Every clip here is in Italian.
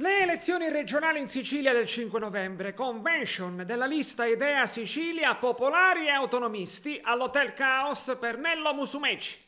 Le elezioni regionali in Sicilia del 5 novembre, convention della lista Idea Sicilia Popolari e Autonomisti all'Hotel Caos per Nello Musumeci.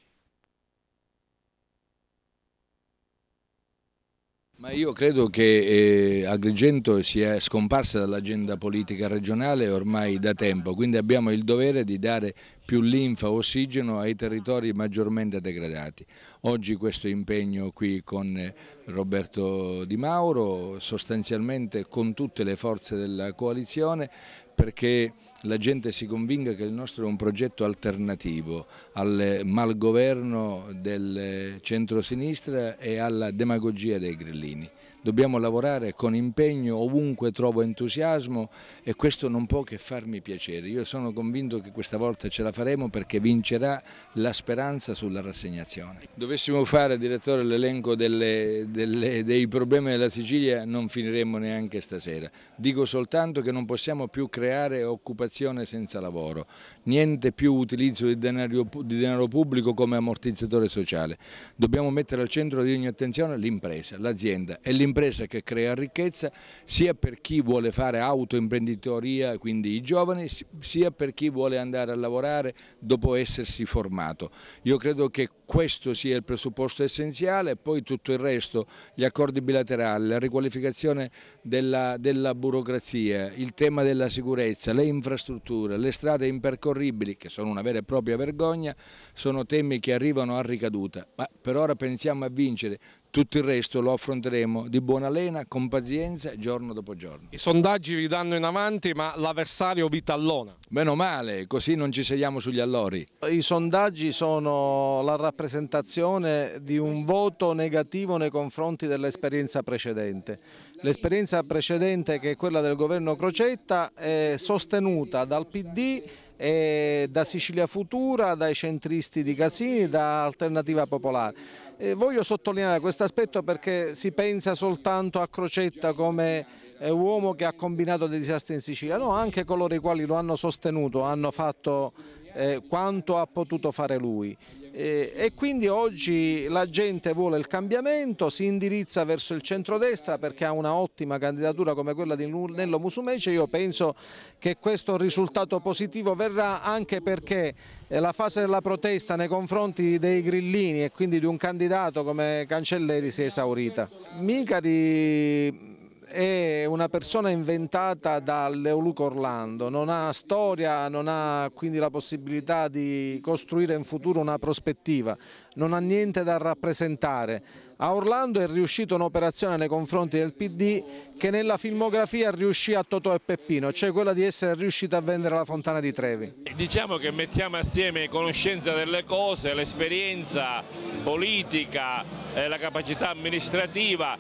Ma io credo che eh, Agrigento sia scomparsa dall'agenda politica regionale ormai da tempo, quindi abbiamo il dovere di dare più linfa, e ossigeno ai territori maggiormente degradati. Oggi questo impegno qui con Roberto Di Mauro, sostanzialmente con tutte le forze della coalizione perché la gente si convinca che il nostro è un progetto alternativo al malgoverno del centro-sinistra e alla demagogia dei grillini dobbiamo lavorare con impegno, ovunque trovo entusiasmo e questo non può che farmi piacere. Io sono convinto che questa volta ce la faremo perché vincerà la speranza sulla rassegnazione. Dovessimo fare, direttore, l'elenco dei problemi della Sicilia non finiremmo neanche stasera. Dico soltanto che non possiamo più creare occupazione senza lavoro, niente più utilizzo di denaro, di denaro pubblico come ammortizzatore sociale. Dobbiamo mettere al centro di ogni attenzione l'impresa, l'azienda e l'impresa l'impresa che crea ricchezza, sia per chi vuole fare autoimprenditoria, quindi i giovani, sia per chi vuole andare a lavorare dopo essersi formato. Io credo che questo sia il presupposto essenziale, poi tutto il resto, gli accordi bilaterali, la riqualificazione della, della burocrazia, il tema della sicurezza, le infrastrutture, le strade impercorribili, che sono una vera e propria vergogna, sono temi che arrivano a ricaduta, ma per ora pensiamo a vincere tutto il resto lo affronteremo di buona lena, con pazienza, giorno dopo giorno. I sondaggi vi danno in avanti, ma l'avversario vi tallona? Meno male, così non ci sediamo sugli allori. I sondaggi sono la rappresentazione di un voto negativo nei confronti dell'esperienza precedente. L'esperienza precedente che è quella del governo Crocetta è sostenuta dal PD da Sicilia Futura, dai centristi di Casini, da Alternativa Popolare. E voglio sottolineare questo aspetto perché si pensa soltanto a Crocetta come eh, uomo che ha combinato dei disastri in Sicilia, no, anche coloro i quali lo hanno sostenuto, hanno fatto eh, quanto ha potuto fare lui eh, e quindi oggi la gente vuole il cambiamento, si indirizza verso il centrodestra perché ha una ottima candidatura come quella di Nello Musumeci, io penso che questo risultato positivo verrà anche perché eh, la fase della protesta nei confronti dei grillini e quindi di un candidato come Cancelleri si è esaurita. Micari è eh, una persona inventata da Leoluco Orlando, non ha storia, non ha quindi la possibilità di costruire in futuro una prospettiva, non ha niente da rappresentare. A Orlando è riuscita un'operazione nei confronti del PD che nella filmografia riuscì a Totò e Peppino, cioè quella di essere riuscita a vendere la fontana di Trevi. Diciamo che mettiamo assieme conoscenza delle cose, l'esperienza politica, eh, la capacità amministrativa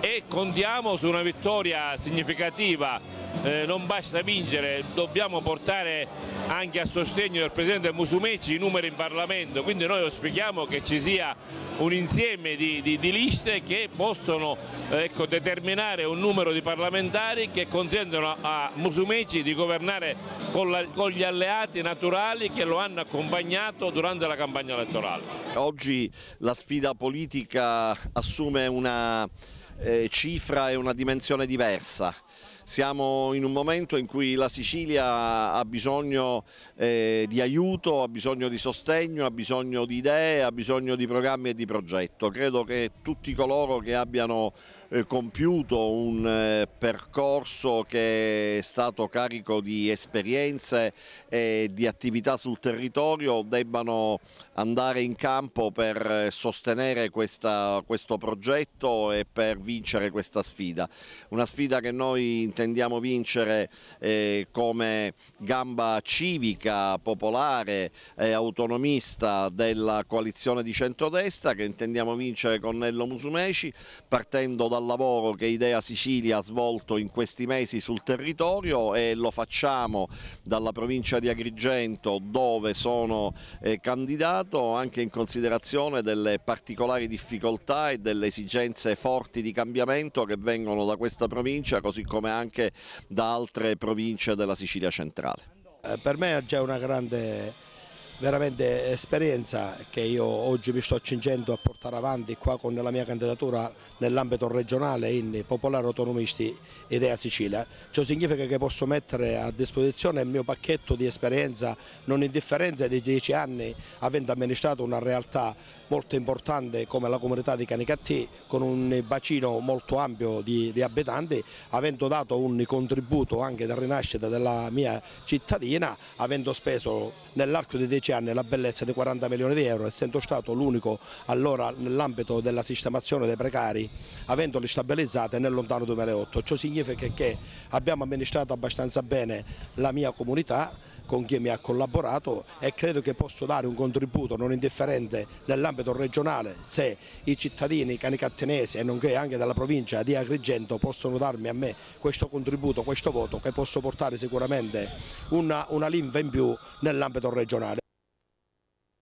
e contiamo su una vittoria significativa, eh, non basta vincere, dobbiamo portare anche a sostegno del Presidente Musumeci i numeri in Parlamento, quindi noi auspichiamo che ci sia un insieme di, di, di liste che possono eh, ecco, determinare un numero di parlamentari che consentono a Musumeci di governare con, la, con gli alleati naturali che lo hanno accompagnato durante la campagna elettorale. Oggi la sfida politica assume una eh, cifra e una dimensione diversa. Siamo in un momento in cui la Sicilia ha bisogno eh, di aiuto, ha bisogno di sostegno, ha bisogno di idee, ha bisogno di programmi e di progetto. Credo che tutti coloro che abbiano eh, compiuto un eh, percorso che è stato carico di esperienze e di attività sul territorio debbano andare in campo per eh, sostenere questa, questo progetto e per vincere questa sfida. Una sfida che noi intendiamo vincere eh, come gamba civica, popolare e autonomista della coalizione di centrodestra che intendiamo vincere con Nello Musumeci partendo dalla al lavoro che Idea Sicilia ha svolto in questi mesi sul territorio e lo facciamo dalla provincia di Agrigento dove sono eh, candidato anche in considerazione delle particolari difficoltà e delle esigenze forti di cambiamento che vengono da questa provincia così come anche da altre province della Sicilia centrale. Eh, per me è già una grande veramente esperienza che io oggi mi sto accingendo a portare avanti qua con la mia candidatura nell'ambito regionale in Popolare Autonomisti Idea Sicilia. Ciò significa che posso mettere a disposizione il mio pacchetto di esperienza non in differenza di dieci anni avendo amministrato una realtà molto importante come la comunità di Canicattì con un bacino molto ampio di, di abitanti, avendo dato un contributo anche da rinascita della mia cittadina, avendo speso nell'arco di dieci 10 anni la bellezza di 40 milioni di euro, essendo stato l'unico allora nell'ambito della sistemazione dei precari, avendoli stabilizzati nel lontano 2008. Ciò significa che abbiamo amministrato abbastanza bene la mia comunità, con chi mi ha collaborato e credo che posso dare un contributo non indifferente nell'ambito regionale se i cittadini canicattenesi e nonché anche della provincia di Agrigento possono darmi a me questo contributo, questo voto che posso portare sicuramente una, una linfa in più nell'ambito regionale.